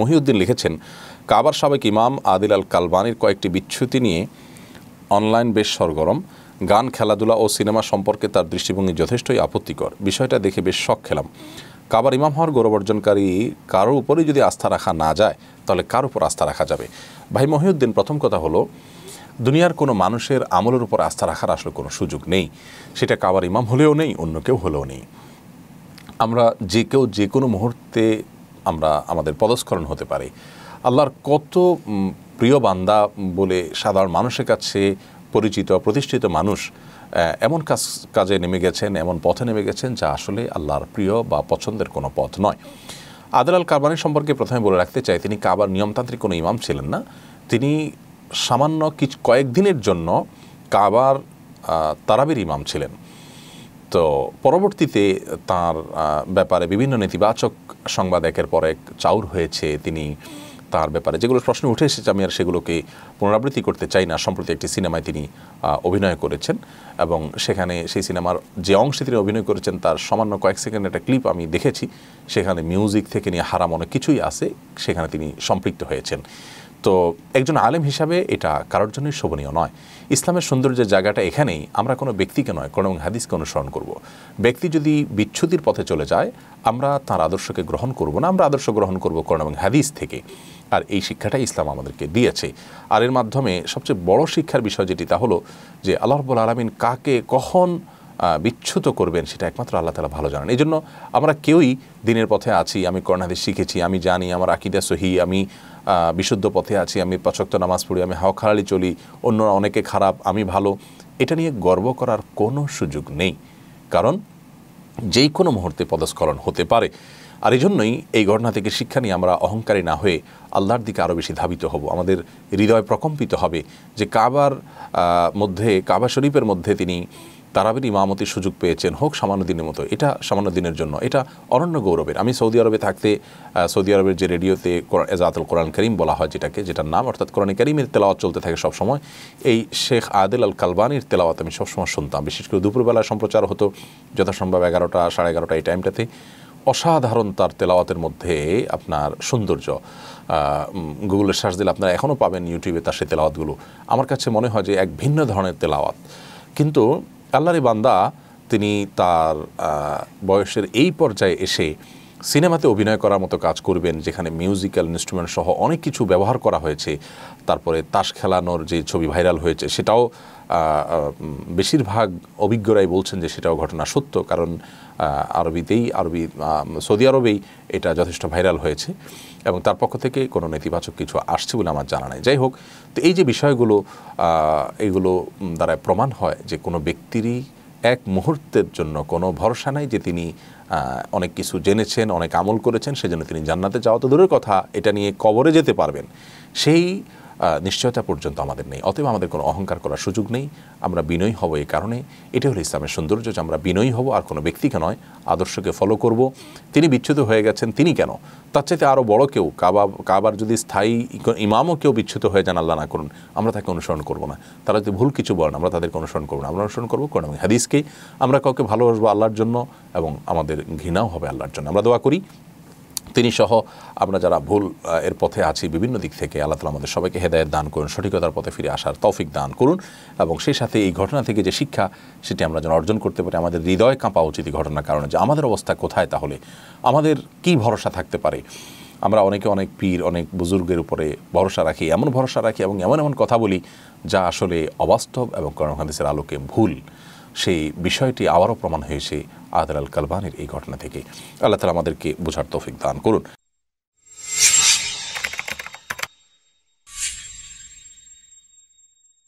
মহিউদ্দিন লিখেছেন কাবার সাবেক ইমাম আদিল আল কালবানির কয়েকটি বিচ্ছুতি নিয়ে অনলাইন বেশ সরগরম গান খেলাধুলা ও সিনেমা সম্পর্কে তার দৃষ্টিভঙ্গি যথেষ্টই আপত্তিকর বিষয়টা দেখে বেশ শখ খেলাম কাবার ইমাম হওয়ার গৌরব অর্জনকারী কারো উপরে যদি আস্থা রাখা না যায় তাহলে কার উপর আস্থা রাখা যাবে ভাই মহিউদ্দিন প্রথম কথা হলো দুনিয়ার কোনো মানুষের আমলের উপর আস্থা রাখার আসলে কোনো সুযোগ নেই সেটা কাবার ইমাম হলেও নেই অন্য কেউ হলেও নেই আমরা যে কেউ যে কোনো মুহূর্তে আমরা আমাদের পদস্খলন হতে পারি আল্লাহর কত প্রিয় বান্দা বলে সাধারণ মানুষের কাছে পরিচিত প্রতিষ্ঠিত মানুষ এমন কাজ কাজে নেমে গেছেন এমন পথে নেমে গেছেন যা আসলে আল্লাহর প্রিয় বা পছন্দের কোনো পথ নয় আদেলাল আল কারবানি সম্পর্কে প্রথমে বলে রাখতে চাই তিনি কাবার নিয়মতান্ত্রিক কোনো ইমাম ছিলেন না তিনি সামান্য কিছু কয়েকদিনের জন্য কাবার তারাবির ইমাম ছিলেন তো পরবর্তীতে তার ব্যাপারে বিভিন্ন নেতিবাচক সংবাদ একের পর এক চাউর হয়েছে তিনি তার ব্যাপারে যেগুলো প্রশ্ন উঠে এসেছে আমি আর সেগুলোকে পুনরাবৃত্তি করতে চাই না সম্প্রতি একটি সিনেমায় তিনি অভিনয় করেছেন এবং সেখানে সেই সিনেমার যে অংশে তিনি অভিনয় করেছেন তার সামান্য কয়েক সেকেন্ড একটা ক্লিপ আমি দেখেছি সেখানে মিউজিক থেকে নিয়ে হারাম অনেক কিছুই আছে সেখানে তিনি সম্পৃক্ত হয়েছেন তো একজন আলেম হিসাবে এটা কারোর জন্যই শোভনীয় নয় ইসলামের সৌন্দর্যের জায়গাটা এখানেই আমরা কোনো ব্যক্তিকে নয় কোনো হাদিসকে অনুসরণ করব। ব্যক্তি যদি বিচ্ছুতির পথে চলে যায় আমরা তার আদর্শকে গ্রহণ করব না আমরা আদর্শ গ্রহণ করব কোন এবং হাদিস থেকে আর এই শিক্ষাটা ইসলাম আমাদেরকে দিয়েছে আর এর মাধ্যমে সবচেয়ে বড় শিক্ষার বিষয় যেটি তা হলো যে আল্লাহবুল আলমিন কাকে কখন বিচ্ছুত করবেন সেটা একমাত্র আল্লাহ তালা ভালো জানেন এই জন্য আমরা কেউই দিনের পথে আছি আমি করোনাদের শিখেছি আমি জানি আমার আকিদা সহি আমি বিশুদ্ধ পথে আছি আমি পাচক্ত নামাজ পড়ি আমি হাও খারালি চলি অন্যরা অনেকে খারাপ আমি ভালো এটা নিয়ে গর্ব করার কোনো সুযোগ নেই কারণ যেই কোনো মুহূর্তে পদস্খলন হতে পারে আর এই জন্যই এই ঘটনা থেকে শিক্ষা নিয়ে আমরা অহংকারী না হয়ে আল্লাহর দিকে আরও বেশি ধাবিত হব আমাদের হৃদয় প্রকম্পিত হবে যে কাবার মধ্যে কাবা শরীফের মধ্যে তিনি তারাবির ইমামতির সুযোগ পেয়েছেন হোক সামান্য দিনের মতো এটা সামান্য দিনের জন্য এটা অনন্য গৌরবের আমি সৌদি আরবে থাকতে সৌদি আরবের যে রেডিওতে এজাতুল কোরআন করিম বলা হয় যেটাকে যেটার নাম অর্থাৎ কোরআন করিমের তেলাওয়াত চলতে থাকে সবসময় এই শেখ আদেল আল কালবানির তেলাওয়াত আমি সবসময় শুনতাম বিশেষ করে দুপুরবেলা সম্প্রচার হতো যথাসম্ভব এগারোটা সাড়ে এগারোটা এই টাইমটাতে অসাধারণ তার তেলাওয়াতের মধ্যে আপনার সৌন্দর্য গুগলে সার্চ দিলে আপনারা এখনও পাবেন ইউটিউবে তার সেই তেলাওয়াতগুলো আমার কাছে মনে হয় যে এক ভিন্ন ধরনের তেলাওয়াত কিন্তু আল্লাহর বান্দা তিনি তার বয়সের এই পর্যায়ে এসে সিনেমাতে অভিনয় করার মতো কাজ করবেন যেখানে মিউজিক্যাল ইনস্ট্রুমেন্ট সহ অনেক কিছু ব্যবহার করা হয়েছে তারপরে তাস খেলানোর যে ছবি ভাইরাল হয়েছে সেটাও বেশিরভাগ অভিজ্ঞরাই বলছেন যে সেটাও ঘটনা সত্য কারণ আরবিতেই আরবি সৌদি আরবেই এটা যথেষ্ট ভাইরাল হয়েছে এবং তার পক্ষ থেকে কোনো নেতিবাচক কিছু আসছে বলে আমার জানা নাই যাই হোক তো এই যে বিষয়গুলো এগুলো দ্বারা প্রমাণ হয় যে কোনো ব্যক্তিরই এক মুহূর্তের জন্য কোনো ভরসা নাই যে তিনি অনেক কিছু জেনেছেন অনেক আমল করেছেন সেজন্য তিনি জান্নাতে যাওয়া তো দূরের কথা এটা নিয়ে কবরে যেতে পারবেন সেই নিশ্চয়তা পর্যন্ত আমাদের নেই অতএব আমাদের কোনো অহংকার করার সুযোগ নেই আমরা বিনয়ী হব এই কারণে এটি হলো ইসলামের সৌন্দর্য যে আমরা বিনয়ী হব আর কোনো ব্যক্তিকে নয় আদর্শকে ফলো করব তিনি বিচ্ছুত হয়ে গেছেন তিনি কেন তার চাইতে আরও বড় কেউ কাবা কাবার যদি স্থায়ী ইমামও কেউ বিচ্ছুত হয়ে যান আল্লাহ না করুন আমরা তাকে অনুসরণ করব না তারা যদি ভুল কিছু বলেন আমরা তাদেরকে অনুসরণ করব না আমরা অনুসরণ করবো কোরআন এবং হাদিসকেই আমরা কাউকে ভালোবাসবো আল্লাহর জন্য এবং আমাদের ঘৃণাও হবে আল্লাহর জন্য আমরা দোয়া করি তিনি সহ আমরা যারা ভুল এর পথে আছি বিভিন্ন দিক থেকে আল্লাহ তালা আমাদের সবাইকে হেদায়ত দান করুন সঠিকতার পথে ফিরে আসার তৌফিক দান করুন এবং সেই সাথে এই ঘটনা থেকে যে শিক্ষা সেটি আমরা যেন অর্জন করতে পারি আমাদের হৃদয় কাঁপা উচিত এই ঘটনার কারণে যে আমাদের অবস্থা কোথায় তাহলে আমাদের কি ভরসা থাকতে পারে আমরা অনেকে অনেক পীর অনেক বুজুর্গের উপরে ভরসা রাখি এমন ভরসা রাখি এবং এমন এমন কথা বলি যা আসলে অবাস্তব এবং করোনা হাদিসের আলোকে ভুল সেই বিষয়টি আবারও প্রমাণ হয়েছে আদার আল কালবানের এই ঘটনা থেকে আল্লাহ তালা আমাদেরকে বোঝার তৌফিক দান করুন